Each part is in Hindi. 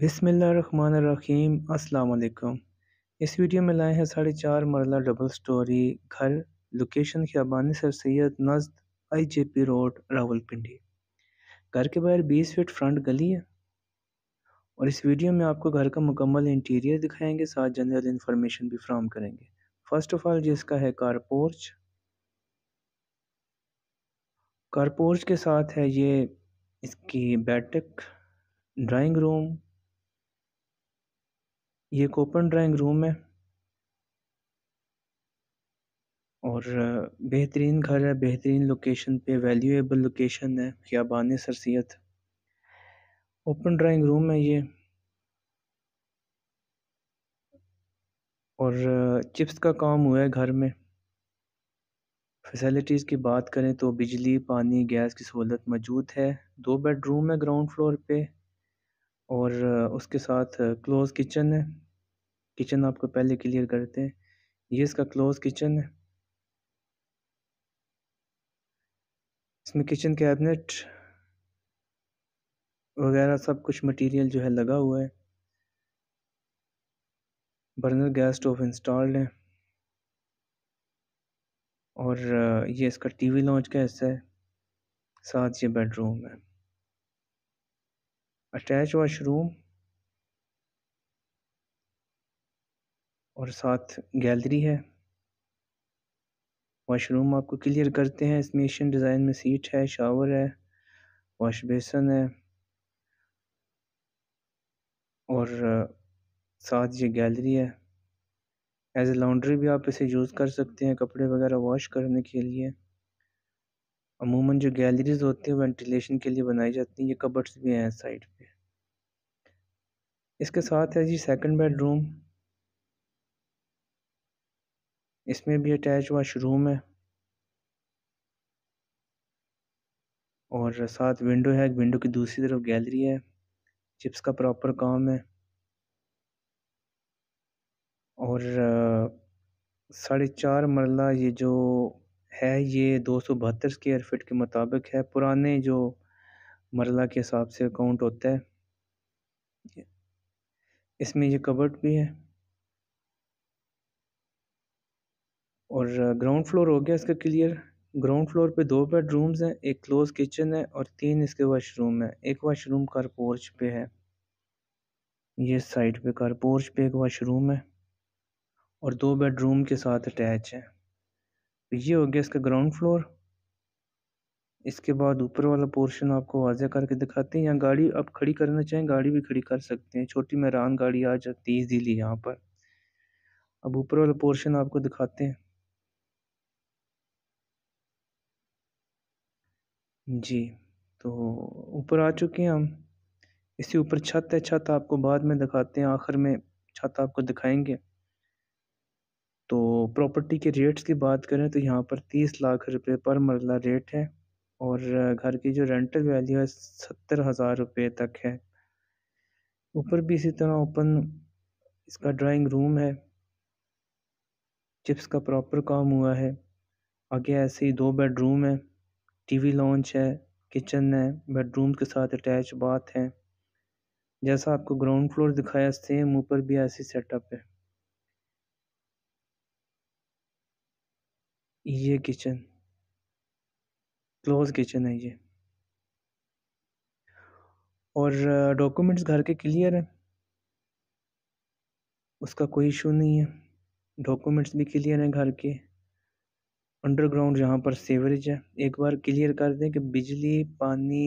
बिसमीम अल्लाम इस वीडियो में लाए हैं साढ़े चार मरला डबल स्टोरी घर लोकेशन ख्याबानी सर सैद नजद I J P road Rawalpindi घर के बाहर 20 फीट फ्रंट गली है और इस वीडियो में आपको घर का मुकम्मल इंटीरियर दिखाएंगे साथ जनरल इन्फॉर्मेशन भी फ्राहम करेंगे फ़र्स्ट ऑफ ऑल जिसका है कारपोर्च कारपोर्च के साथ है ये इसकी बैठक ड्राइंग रूम ये एक ओपन ड्राइंग रूम है और बेहतरीन घर है बेहतरीन लोकेशन पे वैल्यूएबल लोकेशन है खियाबान सरसियत ओपन ड्राइंग रूम है ये और चिप्स का काम हुआ है घर में फैसिलिटीज़ की बात करें तो बिजली पानी गैस की सहूलत मौजूद है दो बेडरूम है ग्राउंड फ्लोर पे और उसके साथ क्लोज किचन है किचन आपको पहले क्लियर करते हैं ये इसका क्लोज किचन है इसमें किचन कैबिनेट वगैरह सब कुछ मटेरियल जो है लगा हुआ है बर्नर गैस स्टोव इंस्टॉल्ड है और ये इसका टीवी लॉन्च का हिस्सा है साथ ये बेडरूम है अटैच वाशरूम और साथ गैलरी है वॉशरूम आपको क्लियर करते हैं इसमें एशियन डिज़ाइन में सीट है शावर है वॉश बेसन है और साथ ये गैलरी है एज ए लॉन्ड्री भी आप इसे यूज़ कर सकते हैं कपड़े वगैरह वॉश करने के लिए अमूमन जो गैलरीज होती हैं वेंटिलेशन के लिए बनाई जाती हैं ये कबर्ड्स भी हैं साइड पे इसके साथ है जी सेकंड बेडरूम इसमें भी अटैच वाशरूम है और साथ विंडो है विंडो की दूसरी तरफ गैलरी है चिप्स का प्रॉपर काम है और साढ़े चार मरला ये जो है ये दो सौ बहत्तर स्केयर फिट के मुताबिक है पुराने जो मरला के हिसाब से अकाउंट होता है इसमें ये कबर्ड भी है और ग्राउंड फ्लोर हो गया इसका क्लियर ग्राउंड फ्लोर पे दो बेडरूम्स हैं एक क्लोज किचन है और तीन इसके वॉशरूम है एक वॉशरूम कार पोर्च पे है ये साइड पे कार पोर्च पे एक वॉशरूम है और दो बेडरूम के साथ अटैच है तो ये हो गया इसका ग्राउंड फ्लोर इसके बाद ऊपर वाला पोर्शन आपको वाजह करके दिखाते हैं यहाँ गाड़ी आप खड़ी करना चाहें गाड़ी भी खड़ी कर सकते हैं छोटी महरान गाड़ी आ जाती है इजीली यहाँ पर अब ऊपर वाला पोर्शन आपको दिखाते हैं जी, तो ऊपर आ चुके हैं हम। इसी ऊपर छत है, छत आपको बाद में दिखाते हैं, आखिर में छत आपको दिखाएंगे तो प्रॉपर्टी के रेट्स की बात करें तो यहाँ पर तीस लाख रुपए पर मरला रेट है और घर की जो रेंटल वैल्यू है सत्तर हज़ार रुपये तक है। ऊपर भी इसी तरह ओपन इसका ड्राइंग रूम है। चिप्स का प्रॉपर काम हुआ है। आगे ऐसे ही दो बेडरूम है टी_वी लॉन्च है किचन है बेडरूम के साथ अटैच बाथ है जैसा आपको ग्राउंड फ्लोर दिखाया सेम ऊपर भी ऐसी सेटअप है ये किचन क्लोज किचन है ये और डॉक्यूमेंट्स घर के क्लियर हैं उसका कोई इशू नहीं है डॉक्यूमेंट्स भी क्लियर हैं घर के अंडरग्राउंड जहाँ पर सीवरेज है एक बार क्लियर कर दें कि बिजली पानी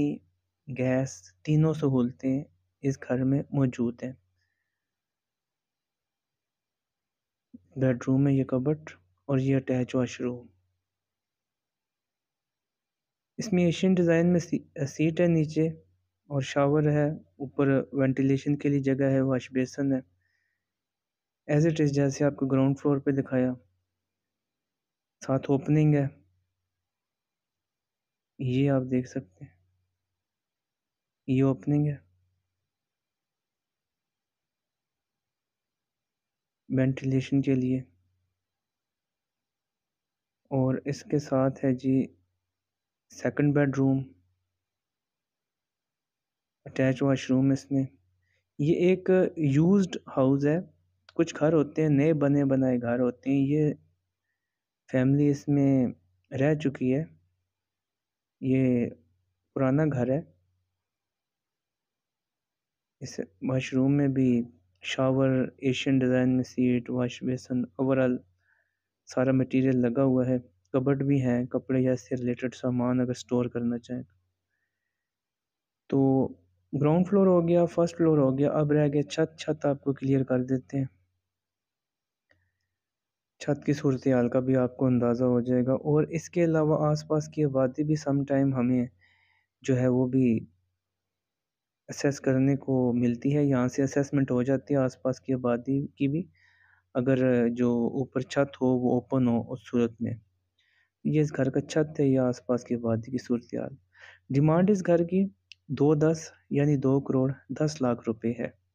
गैस तीनों सहूलतें इस घर में मौजूद हैं बेडरूम है ये कबट और ये अटैच वाशरूम इसमें एशियन डिज़ाइन में सी, सीट है नीचे और शावर है ऊपर वेंटिलेशन के लिए जगह है वाश बेसन है एज इट इज़ जैसे आपको ग्राउंड फ्लोर पे दिखाया साथ ओपनिंग है ये आप देख सकते हैं ये ओपनिंग है वेंटिलेशन के लिए और इसके साथ है जी सेकंड बेडरूम अटैच वाशरूम इसमें ये एक यूज्ड हाउस है कुछ घर होते हैं नए बने बनाए घर होते हैं ये फैमिली इसमें रह चुकी है ये पुराना घर है इस वाशरूम में भी शावर एशियन डिज़ाइन में सीट वाश बेसन ओवरऑल सारा मटेरियल लगा हुआ है कबड भी हैं कपड़े या इससे रिलेटेड सामान अगर स्टोर करना चाहें तो, तो ग्राउंड फ्लोर हो गया फर्स्ट फ्लोर हो गया अब रह गया छत छत आपको क्लियर कर देते हैं छत की सूरत हाल का भी आपको अंदाज़ा हो जाएगा और इसके अलावा आसपास की आबादी भी सम टाइम हमें जो है वो भी असेस करने को मिलती है यहाँ से असेसमेंट हो जाती है आसपास की आबादी की भी अगर जो ऊपर छत हो वो ओपन हो उस सूरत में ये इस घर का छत है या आसपास की आबादी की सूरत हाल डिमांड इस घर की दो दस यानी दो करोड़ दस लाख रुपये है